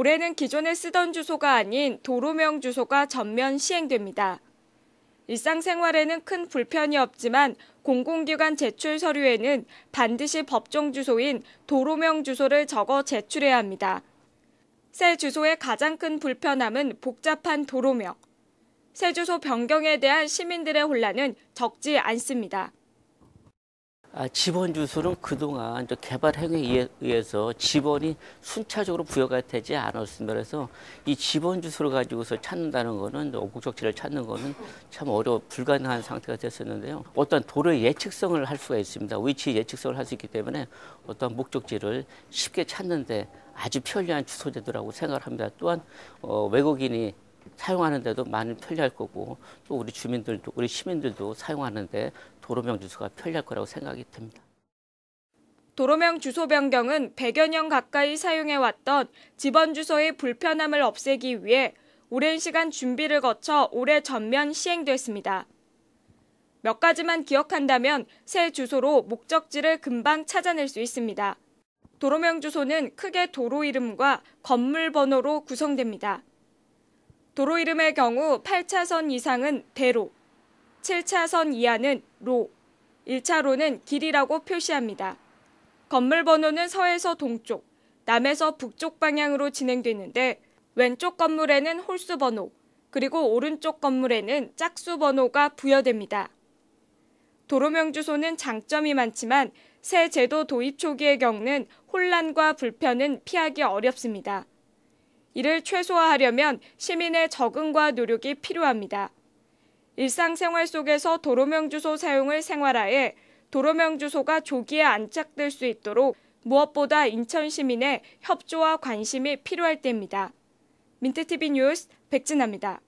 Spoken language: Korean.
올해는 기존에 쓰던 주소가 아닌 도로명 주소가 전면 시행됩니다. 일상생활에는 큰 불편이 없지만 공공기관 제출 서류에는 반드시 법정 주소인 도로명 주소를 적어 제출해야 합니다. 새 주소의 가장 큰 불편함은 복잡한 도로명. 새 주소 변경에 대한 시민들의 혼란은 적지 않습니다. 집원 아, 주수는 그동안 개발 행위에 의해서 집원이 순차적으로 부여가 되지 않았습니다. 그래서 이 집원 주수를 가지고서 찾는다는 거는 오국적지를 찾는 거는 참 어려 불가능한 상태가 됐었는데요. 어떤 도로의 예측성을 할 수가 있습니다. 위치 예측성을 할 수 있기 때문에 어떤 목적지를 쉽게 찾는데 아주 편리한 주소제도라고 생각합니다. 또한 어, 외국인이 사용하는데도 많이 편리할 거고 또 우리 주민들도 우리 시민들도 사용하는데 도로명 주소가 편리할 거라고 생각이 듭니다. 도로명 주소 변경은 100여 년 가까이 사용해왔던 집원 주소의 불편함을 없애기 위해 오랜 시간 준비를 거쳐 올해 전면 시행됐습니다. 몇 가지만 기억한다면 새 주소로 목적지를 금방 찾아낼 수 있습니다. 도로명 주소는 크게 도로 이름과 건물 번호로 구성됩니다. 도로 이름의 경우 8차선 이상은 대로, 7차선 이하는 로, 1차로는 길이라고 표시합니다. 건물 번호는 서에서 동쪽, 남에서 북쪽 방향으로 진행되는데 왼쪽 건물에는 홀수 번호, 그리고 오른쪽 건물에는 짝수 번호가 부여됩니다. 도로명 주소는 장점이 많지만 새 제도 도입 초기의 겪는 혼란과 불편은 피하기 어렵습니다. 이를 최소화하려면 시민의 적응과 노력이 필요합니다. 일상생활 속에서 도로명주소 사용을 생활화해 도로명주소가 조기에 안착될 수 있도록 무엇보다 인천 시민의 협조와 관심이 필요할 때입니다. 민트TV 뉴스 백진아입니다.